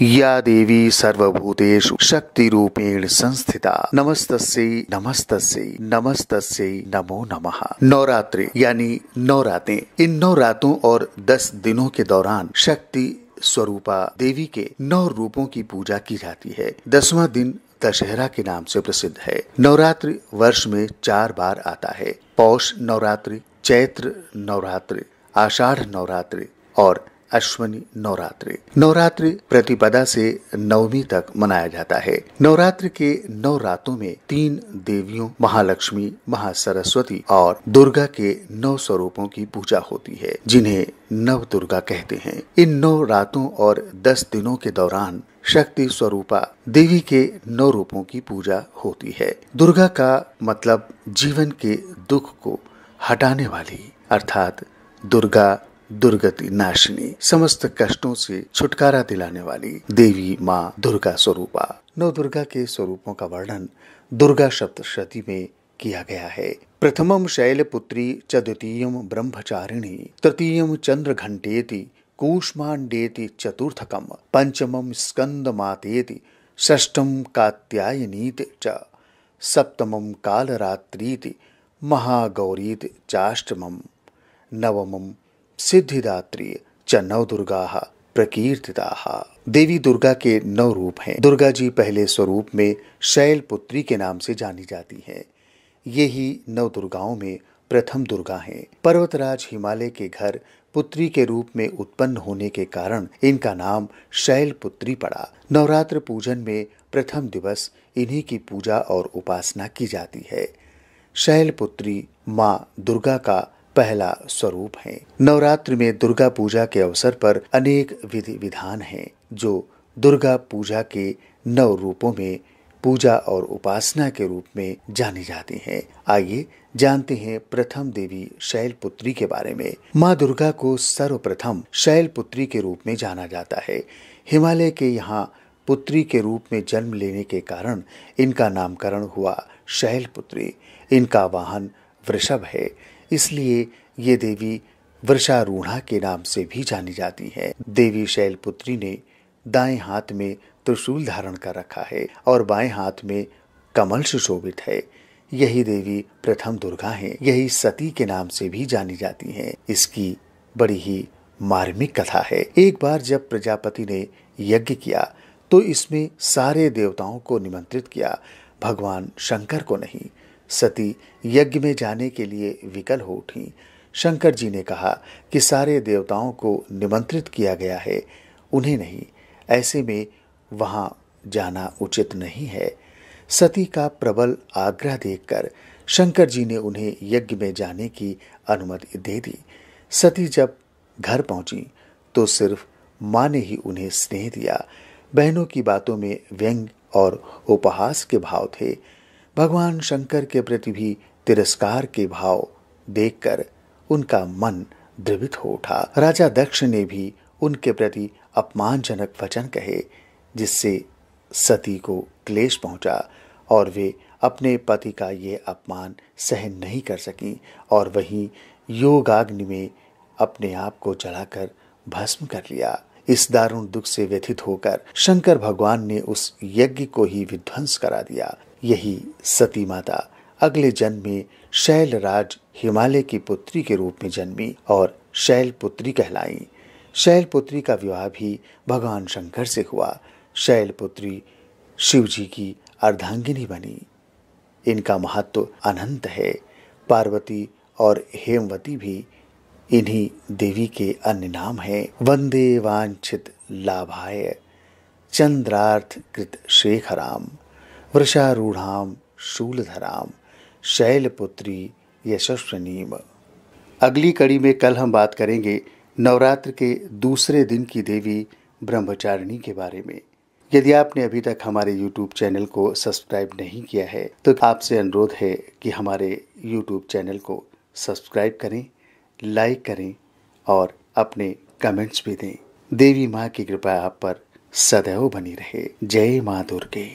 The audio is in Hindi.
या देवी सर्वभूतेषु रूपेण संस्थिता नमस्त नमस्त नमस्त नमो नमः नवरात्रि यानी नवरात्रे इन नौ रातों और दस दिनों के दौरान शक्ति स्वरूपा देवी के नौ रूपों की पूजा की जाती है दसवां दिन दशहरा के नाम से प्रसिद्ध है नवरात्रि वर्ष में चार बार आता है पौष नवरात्रि चैत्र नवरात्रि आषाढ़ नवरात्रि और अश्वनी नवरात्रि नवरात्रि प्रतिपदा से नवमी तक मनाया जाता है नवरात्र के नौ रातों में तीन देवियों महालक्ष्मी महासरस्वती और दुर्गा के नौ स्वरूपों की पूजा होती है जिन्हें नव दुर्गा कहते हैं इन नौ रातों और दस दिनों के दौरान शक्ति स्वरूपा देवी के नौ रूपों की पूजा होती है दुर्गा का मतलब जीवन के दुख को हटाने वाली अर्थात दुर्गा दुर्गति नाशिनी समस्त कष्टों से छुटकारा दिलाने वाली देवी माँ दुर्गा स्वरूपा नव दुर्गा के स्वरूपों का वर्णन दुर्गा सप्तशती में किया गया है प्रथमम शैलपुत्री चतुतीय ब्रह्मचारिणी तृतीय चंद्र घंटेती कूष्मांडेति चतुर्थकम पंचमम स्कंद मातेति षष्ठम कात्यायनीति च सप्तमम कालरात्रीति महागौरीति चाष्टमम नवमम सिद्धिदात्री च नव दुर्गा प्रकीर्तिता देवी दुर्गा के नौ रूप हैं दुर्गा जी पहले स्वरूप में शैल पुत्री के नाम से जानी जाती हैं ये ही नव दुर्गाओं में प्रथम दुर्गा हैं पर्वतराज हिमालय के घर पुत्री के रूप में उत्पन्न होने के कारण इनका नाम शैल पुत्री पड़ा नवरात्र पूजन में प्रथम दिवस इन्हीं की पूजा और उपासना की जाती है शैल पुत्री माँ दुर्गा का पहला स्वरूप है नवरात्र में दुर्गा पूजा के अवसर पर अनेक विधि विधान हैं जो दुर्गा पूजा के नव रूपों में पूजा और उपासना के रूप में जानी जाती हैं। आइए जानते हैं प्रथम देवी शैलपुत्री के बारे में माँ दुर्गा को सर्वप्रथम शैलपुत्री के रूप में जाना जाता है हिमालय के यहाँ पुत्री के रूप में जन्म लेने के कारण इनका नामकरण हुआ शैलपुत्री इनका वाहन वृषभ है इसलिए ये देवी वर्षारूढ़ा के नाम से भी जानी जाती है देवी शैलपुत्री ने दाएं हाथ में त्रिशूल धारण कर रखा है और बाएं हाथ में कमल सुशोभित है यही देवी प्रथम दुर्गा है यही सती के नाम से भी जानी जाती है इसकी बड़ी ही मार्मिक कथा है एक बार जब प्रजापति ने यज्ञ किया तो इसमें सारे देवताओं को निमंत्रित किया भगवान शंकर को नहीं सती यज्ञ में जाने के लिए विकल हो उठी शंकर जी ने कहा कि सारे देवताओं को निमंत्रित किया गया है उन्हें नहीं ऐसे में वहां जाना उचित नहीं है सती का प्रबल आग्रह देखकर शंकर जी ने उन्हें यज्ञ में जाने की अनुमति दे दी सती जब घर पहुंची तो सिर्फ माँ ने ही उन्हें स्नेह दिया बहनों की बातों में व्यंग और उपहास के भाव थे भगवान शंकर के प्रति भी तिरस्कार के भाव देखकर उनका मन द्रवित हो उठा राजा दक्ष ने भी उनके प्रति अपमानजनक वचन कहे जिससे सती को क्लेश पहुंचा और वे अपने पति का ये अपमान सहन नहीं कर सकी और वहीं योगाग्नि में अपने आप को जलाकर भस्म कर लिया इस दारुण दुख से व्यथित होकर शंकर भगवान ने उस यज्ञ को ही विध्वंस करा दिया यही सती माता अगले जन्म में शैलराज हिमालय की पुत्री के रूप में जन्मी और शैल पुत्री कहलाई शैल पुत्री का विवाह भी भगवान शंकर से हुआ शैल पुत्री शिव जी की अर्धांगिनी बनी इनका महत्व अनंत है पार्वती और हेमवती भी इन्हीं देवी के अन्य नाम हैं वंदे वांछित लाभाय चंद्रार्थ कृत शेखराम वृषारूढ़ाम शूलधराम शैलपुत्री यशस्वनीम अगली कड़ी में कल हम बात करेंगे नवरात्र के दूसरे दिन की देवी ब्रह्मचारिणी के बारे में यदि आपने अभी तक हमारे YouTube चैनल को सब्सक्राइब नहीं किया है तो आपसे अनुरोध है कि हमारे YouTube चैनल को सब्सक्राइब करें लाइक करें और अपने कमेंट्स भी दें देवी माँ की कृपा आप पर सदैव बनी रहे जय माँ दुर्गे